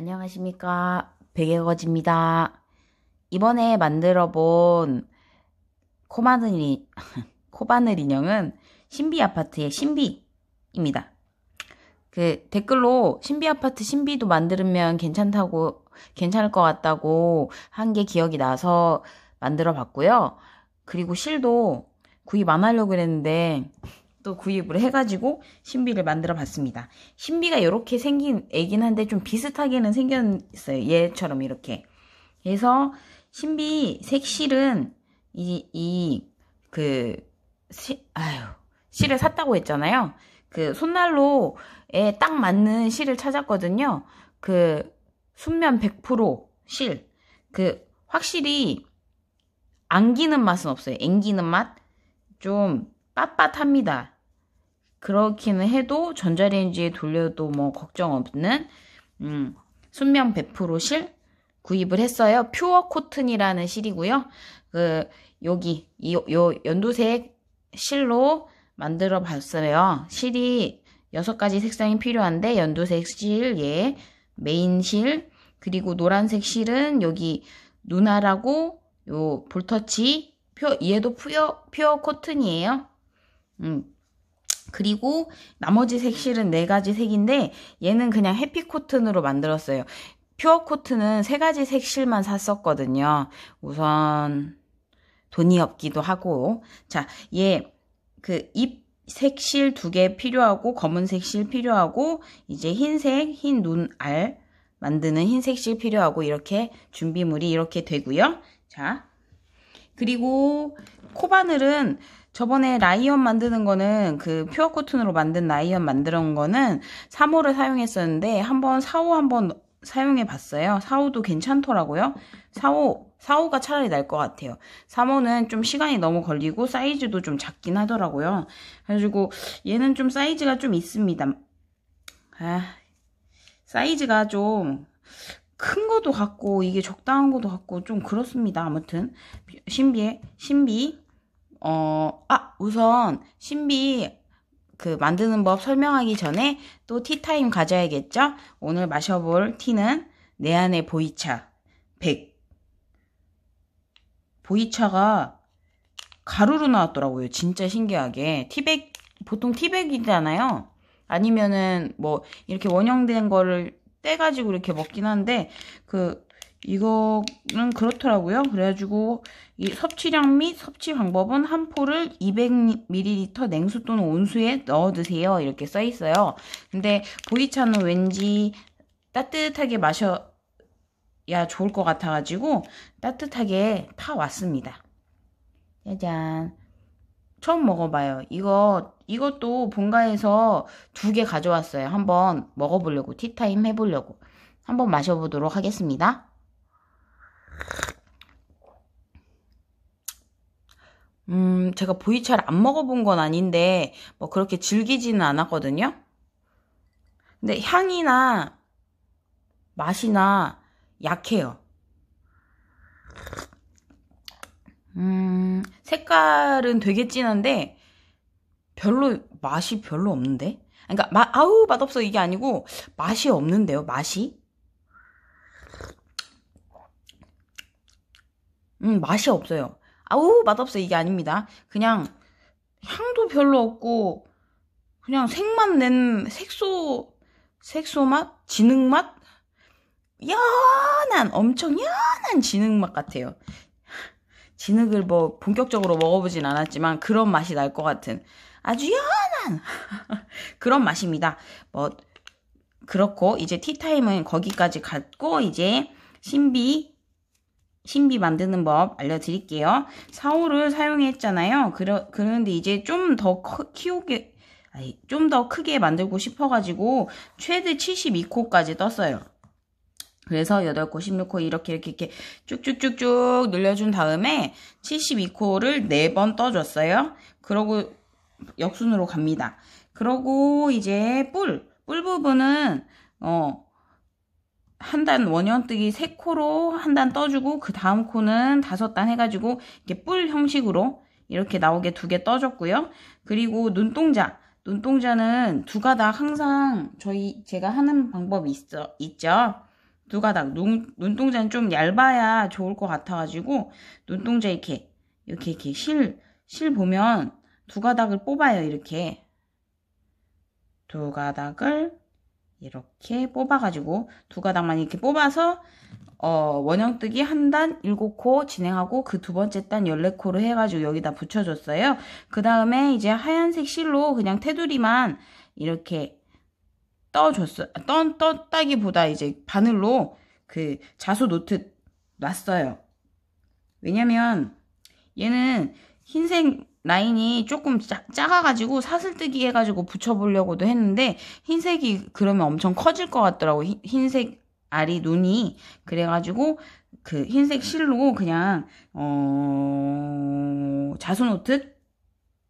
안녕하십니까. 백예거지입니다. 이번에 만들어 본 코바늘, 이 코바늘 인형은 신비 아파트의 신비입니다. 그 댓글로 신비 아파트 신비도 만들면 괜찮다고, 괜찮을 것 같다고 한 게 기억이 나서 만들어 봤고요. 그리고 실도 구입 안 하려고 그랬는데 또 구입을 해가지고 신비를 만들어 봤습니다. 신비가 이렇게 생긴 애긴 한데 좀 비슷하게는 생겼어요. 얘처럼 이렇게. 그래서 신비 색실은 이, 이, 그, 시, 아유, 실을 샀다고 했잖아요. 그 손난로에 딱 맞는 실을 찾았거든요. 그 순면 100% 실. 그 확실히 안기는 맛은 없어요. 앵기는 맛? 좀 빳빳합니다. 그렇기는 해도 전자레인지에 돌려도 뭐 걱정 없는 음, 순면 100%실 구입을 했어요. 퓨어 코튼이라는 실이고요. 그 여기 이요 연두색 실로 만들어 봤어요. 실이 6가지 색상이 필요한데 연두색 실, 예, 메인 실, 그리고 노란색 실은 여기 누나라고 요 볼터치 퓨어, 얘도 퓨어, 퓨어 코튼이에요. 음, 그리고 나머지 색실은 네 가지 색인데 얘는 그냥 해피 코튼으로 만들었어요. 퓨어 코튼은 세 가지 색실만 샀었거든요. 우선 돈이 없기도 하고 자, 얘그입 색실 두 개 필요하고 검은 색실 필요하고 이제 흰색 흰 눈알 만드는 흰색 실 필요하고 이렇게 준비물이 이렇게 되고요. 자, 그리고 코바늘은 저번에 라이언 만드는 거는 그 퓨어 코튼으로 만든 라이언 만드는 거는 3호를 사용했었는데 한번 4호 한번 사용해 봤어요. 4호도 괜찮더라고요. 4호 4호가 차라리 날 것 같아요. 3호는 좀 시간이 너무 걸리고 사이즈도 좀 작긴 하더라고요. 그래가지고 얘는 좀 사이즈가 좀 있습니다. 아, 사이즈가 좀 큰 것도 같고 이게 적당한 것도 같고 좀 그렇습니다. 아무튼 신비의 신비 어, 아, 우선 신비 그 만드는 법 설명하기 전에 또 티타임 가져야겠죠? 오늘 마셔볼 티는 내안에 보이차 100. 보이차가 가루로 나왔더라고요. 진짜 신기하게. 티백, 보통 티백이잖아요. 아니면은 뭐 이렇게 원형된 거를 떼가지고 이렇게 먹긴 한데 그 이거는 그렇더라고요. 그래가지고 이 섭취량 및 섭취 방법은 한 포를 200ml 냉수 또는 온수에 넣어 드세요. 이렇게 써 있어요. 근데 보이차는 왠지 따뜻하게 마셔야 좋을 것 같아가지고 따뜻하게 파 왔습니다. 짜잔. 처음 먹어봐요. 이거, 이것도 본가에서 두 개 가져왔어요. 한번 먹어보려고, 티타임 해보려고. 한번 마셔보도록 하겠습니다. 음, 제가 보이차를 안 먹어본 건 아닌데, 뭐 그렇게 즐기지는 않았거든요? 근데 향이나 맛이나 약해요. 음, 색깔은 되게 진한데, 별로, 맛이 별로 없는데? 그러니까, 마, 아우, 맛없어, 이게 아니고, 맛이 없는데요, 맛이? 음, 맛이 없어요. 아우, 맛없어. 이게 아닙니다. 그냥 향도 별로 없고, 그냥 색만 낸 색소, 색소맛? 진흙맛? 연한, 엄청 연한 진흙맛 같아요. 진흙을 뭐 본격적으로 먹어보진 않았지만 그런 맛이 날 것 같은 아주 연한 그런 맛입니다. 뭐 그렇고 이제 티타임은 거기까지 갔고 이제 신비 신비 만드는 법 알려드릴게요. 사오를 사용했잖아요. 그러, 그런데 이제 좀 더 키우게 좀더 크게 만들고 싶어가지고 최대 72코까지 떴어요. 그래서 8코, 16코 이렇게 이렇게 이렇게 쭉쭉쭉쭉 늘려준 다음에 72코를 4번 떠줬어요. 그러고 역순으로 갑니다. 그러고 이제 뿔, 뿔 부분은 어 한단 원형뜨기 세 코로 한 단 떠주고 그 다음 코는 다섯 단 해가지고 이렇게 뿔 형식으로 이렇게 나오게 두 개 떠줬고요. 그리고 눈동자 눈동자는 두 가닥 항상 저희 제가 하는 방법이 있어 있죠. 두 가닥 눈, 눈동자는 좀 얇아야 좋을 것 같아가지고 눈동자 이렇게 이렇게 이렇게 실실 실 보면 두 가닥을 뽑아요 이렇게 두 가닥을 이렇게 뽑아가지고 두 가닥만 이렇게 뽑아서 어, 원형뜨기 한단 7코 진행하고 그 두 번째 단 14코로 해가지고 여기다 붙여줬어요. 그 다음에 이제 하얀색 실로 그냥 테두리만 이렇게 떠줬어요. 떠, 떴다기보다 이제 바늘로 그 자수 노트 놨어요. 왜냐면 얘는 흰색 라인이 조금 작, 작아가지고 사슬뜨기 해가지고 붙여보려고도 했는데 흰색이 그러면 엄청 커질 것 같더라고 흰, 흰색 알이 눈이 그래가지고 그 흰색 실로 그냥 어 자수노트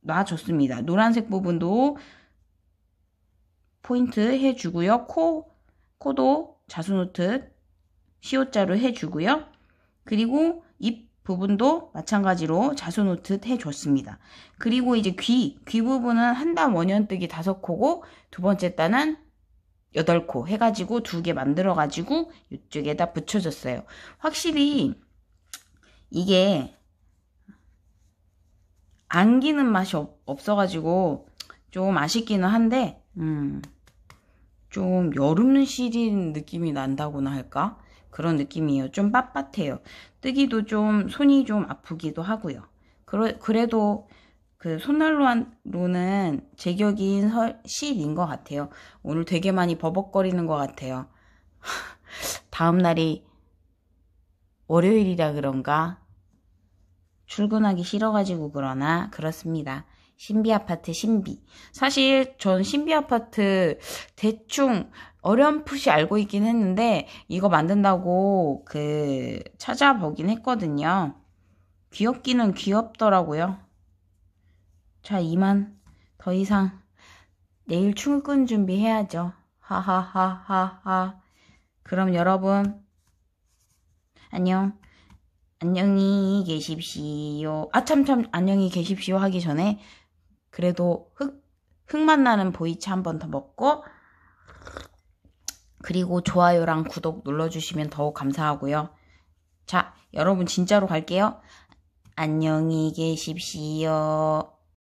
놔줬습니다 노란색 부분도 포인트 해주고요 코 코도 자수노트 시옷자로 해주고요 그리고 부분도 마찬가지로 자수노트 해줬습니다. 그리고 이제 귀, 귀 부분은 한 단 원연뜨기 다섯 코고 두 번째 단은 여덟 코 해가지고 두 개 만들어가지고 이쪽에다 붙여줬어요. 확실히 이게 안기는 맛이 없, 어가지고좀 아쉽기는 한데 음, 좀 여름 시린 느낌이 난다고나 할까? 그런 느낌이에요. 좀 빳빳해요. 뜨기도 좀 손이 좀 아프기도 하고요. 그러, 그래도 그손난로는 제격인 실인 것 같아요. 오늘 되게 많이 버벅거리는 것 같아요. 다음 날이 월요일이라 그런가 출근하기 싫어가지고 그러나 그렇습니다. 신비 아파트 신비. 사실 전 신비 아파트 대충 어렴풋이 알고 있긴 했는데 이거 만든다고 그 찾아보긴 했거든요. 귀엽기는 귀엽더라고요. 자, 이만 더 이상 내일 출근 준비해야죠. 하하하하하. 그럼 여러분 안녕. 안녕히 계십시오. 아참참 안녕히 계십시오 하기 전에 그래도 흙흙만 나는 보이차 한번 더 먹고 그리고 좋아요랑 구독 눌러주시면 더욱 감사하고요. 자, 여러분 진짜로 갈게요. 안녕히 계십시오.